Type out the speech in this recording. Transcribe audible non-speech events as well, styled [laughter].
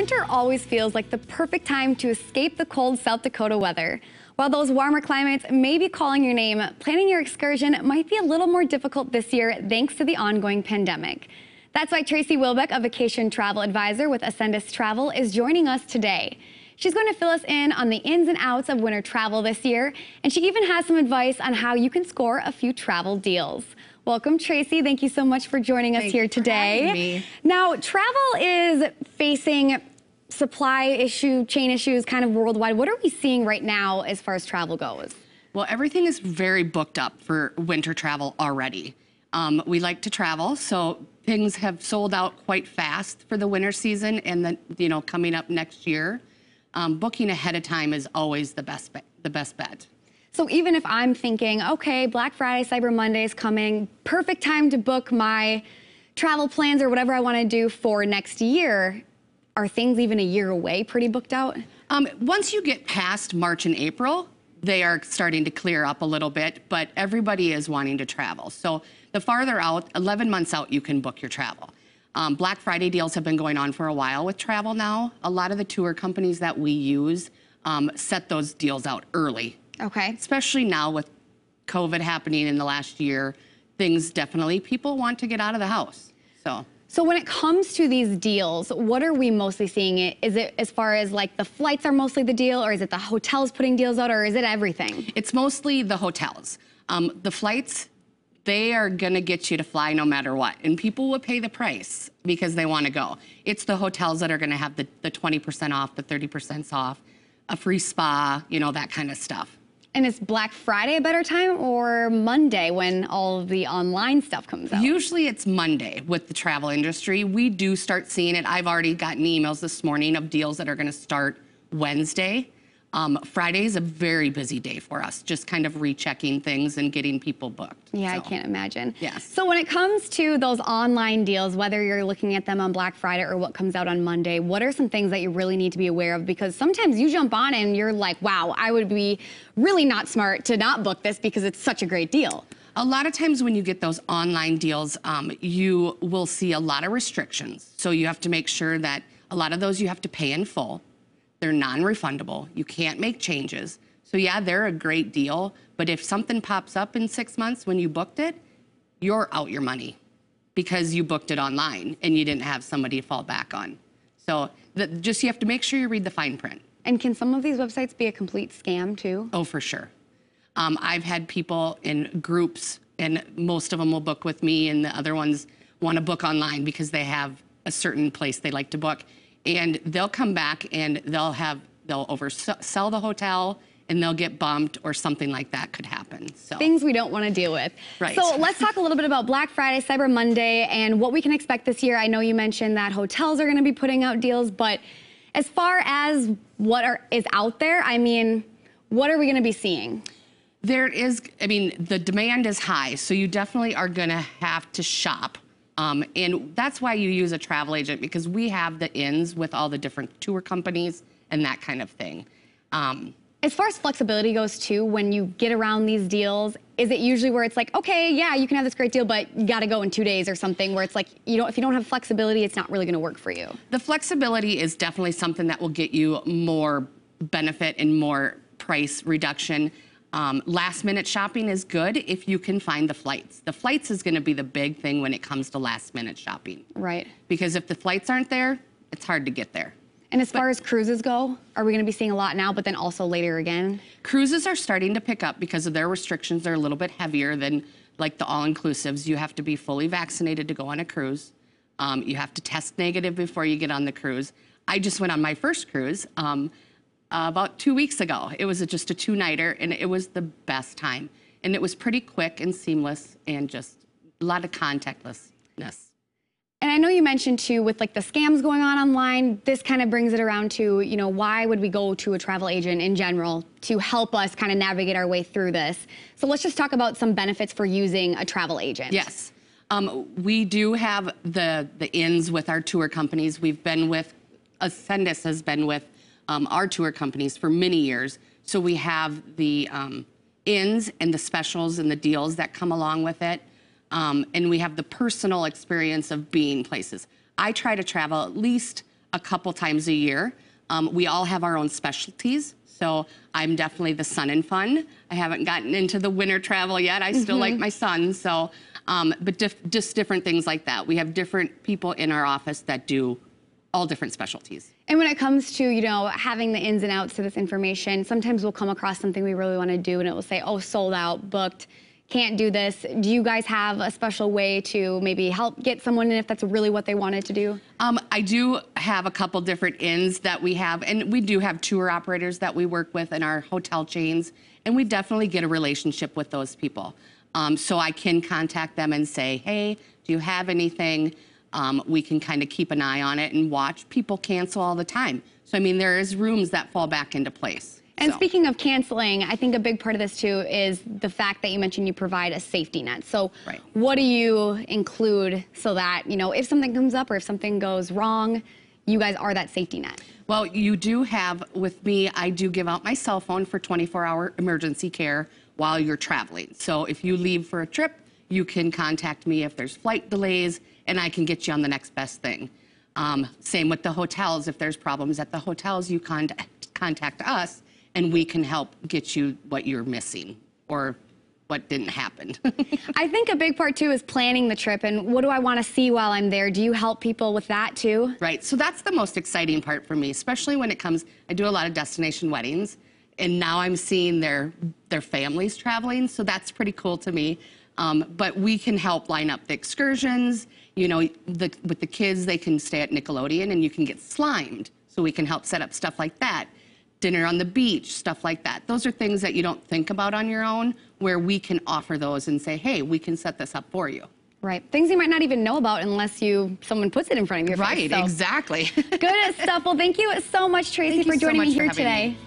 winter always feels like the perfect time to escape the cold South Dakota weather. While those warmer climates may be calling your name, planning your excursion might be a little more difficult this year thanks to the ongoing pandemic. That's why Tracy Wilbeck, a vacation travel advisor with Ascendus Travel, is joining us today. She's going to fill us in on the ins and outs of winter travel this year, and she even has some advice on how you can score a few travel deals. Welcome, Tracy. Thank you so much for joining us here today. Now, travel is facing supply issue, chain issues kind of worldwide. What are we seeing right now as far as travel goes? Well, everything is very booked up for winter travel already. Um, we like to travel, so things have sold out quite fast for the winter season and the you know coming up next year. Um, booking ahead of time is always the best the best bet. So even if I'm thinking, okay, Black Friday, Cyber Monday is coming, perfect time to book my travel plans or whatever I want to do for next year. Are things even a year away pretty booked out? Um, once you get past March and April, they are starting to clear up a little bit, but everybody is wanting to travel. So the farther out, 11 months out, you can book your travel. Um, Black Friday deals have been going on for a while with travel now. A lot of the tour companies that we use um, set those deals out early. Okay. Especially now with COVID happening in the last year, things definitely, people want to get out of the house. So. So when it comes to these deals, what are we mostly seeing? Is it as far as like the flights are mostly the deal or is it the hotels putting deals out or is it everything? It's mostly the hotels. Um, the flights, they are gonna get you to fly no matter what. And people will pay the price because they wanna go. It's the hotels that are gonna have the 20% off, the 30% off, a free spa, you know, that kind of stuff. And is Black Friday a better time or Monday when all the online stuff comes out? Usually it's Monday with the travel industry. We do start seeing it. I've already gotten emails this morning of deals that are gonna start Wednesday. Um, Friday is a very busy day for us, just kind of rechecking things and getting people booked. Yeah, so. I can't imagine. Yes. So when it comes to those online deals, whether you're looking at them on Black Friday or what comes out on Monday, what are some things that you really need to be aware of? Because sometimes you jump on and you're like, wow, I would be really not smart to not book this because it's such a great deal. A lot of times when you get those online deals, um, you will see a lot of restrictions. So you have to make sure that a lot of those you have to pay in full. They're non-refundable. You can't make changes. So yeah, they're a great deal, but if something pops up in six months when you booked it, you're out your money because you booked it online and you didn't have somebody to fall back on. So the, just you have to make sure you read the fine print. And can some of these websites be a complete scam too? Oh, for sure. Um, I've had people in groups, and most of them will book with me, and the other ones want to book online because they have a certain place they like to book and they'll come back and they'll have they'll oversell the hotel and they'll get bumped or something like that could happen. So things we don't want to deal with. Right. So let's talk a little bit about Black Friday, Cyber Monday, and what we can expect this year. I know you mentioned that hotels are going to be putting out deals, but as far as what are, is out there, I mean, what are we going to be seeing? There is, I mean, the demand is high, so you definitely are going to have to shop. Um, and that's why you use a travel agent because we have the ins with all the different tour companies and that kind of thing. Um, as far as flexibility goes too, when you get around these deals, is it usually where it's like, okay, yeah, you can have this great deal, but you gotta go in two days or something where it's like, you know, if you don't have flexibility, it's not really gonna work for you. The flexibility is definitely something that will get you more benefit and more price reduction um, last minute shopping is good if you can find the flights. The flights is gonna be the big thing when it comes to last minute shopping. Right. Because if the flights aren't there, it's hard to get there. And as but, far as cruises go, are we gonna be seeing a lot now, but then also later again? Cruises are starting to pick up because of their restrictions. They're a little bit heavier than like the all-inclusives. You have to be fully vaccinated to go on a cruise. Um, you have to test negative before you get on the cruise. I just went on my first cruise. Um, uh, about two weeks ago. It was a, just a two nighter, and it was the best time. And it was pretty quick and seamless and just a lot of contactlessness. And I know you mentioned too, with like the scams going on online, this kind of brings it around to, you know, why would we go to a travel agent in general to help us kind of navigate our way through this? So let's just talk about some benefits for using a travel agent. Yes. Um, we do have the, the ins with our tour companies. We've been with, Ascendus has been with um, our tour companies for many years. So we have the um, ins and the specials and the deals that come along with it. Um, and we have the personal experience of being places. I try to travel at least a couple times a year. Um, we all have our own specialties. So I'm definitely the sun and fun. I haven't gotten into the winter travel yet. I still mm -hmm. like mm-hmm. my sun. So, um, but dif just different things like that. We have different people in our office that do all different specialties. And when it comes to, you know, having the ins and outs to this information, sometimes we'll come across something we really want to do and it will say, oh, sold out, booked, can't do this. Do you guys have a special way to maybe help get someone in if that's really what they wanted to do? Um, I do have a couple different ins that we have, and we do have tour operators that we work with in our hotel chains, and we definitely get a relationship with those people. Um, so I can contact them and say, hey, do you have anything? um, we can kind of keep an eye on it and watch. People cancel all the time. So, I mean, there is rooms that fall back into place. And so. speaking of canceling, I think a big part of this too is the fact that you mentioned you provide a safety net. So, right. what do you include so that, you know, if something comes up or if something goes wrong, you guys are that safety net? Well, you do have, with me, I do give out my cell phone for 24 hour emergency care while you're traveling. So, if you leave for a trip, you can contact me if there's flight delays and I can get you on the next best thing. Um, same with the hotels. If there's problems at the hotels, you contact, contact us and we can help get you what you're missing or what didn't happen. [laughs] I think a big part too is planning the trip and what do I want to see while I'm there? Do you help people with that too? Right. So that's the most exciting part for me, especially when it comes I do a lot of destination weddings and now I'm seeing their their families traveling, so that's pretty cool to me. Um, but we can help line up the excursions. You know, the, with the kids, they can stay at Nickelodeon and you can get slimed. So we can help set up stuff like that. Dinner on the beach, stuff like that. Those are things that you don't think about on your own, where we can offer those and say, hey, we can set this up for you. Right. Things you might not even know about unless you someone puts it in front of your face. Right, so. exactly. [laughs] Good stuff. Well, thank you so much, Tracy, thank for joining so me here today. Me.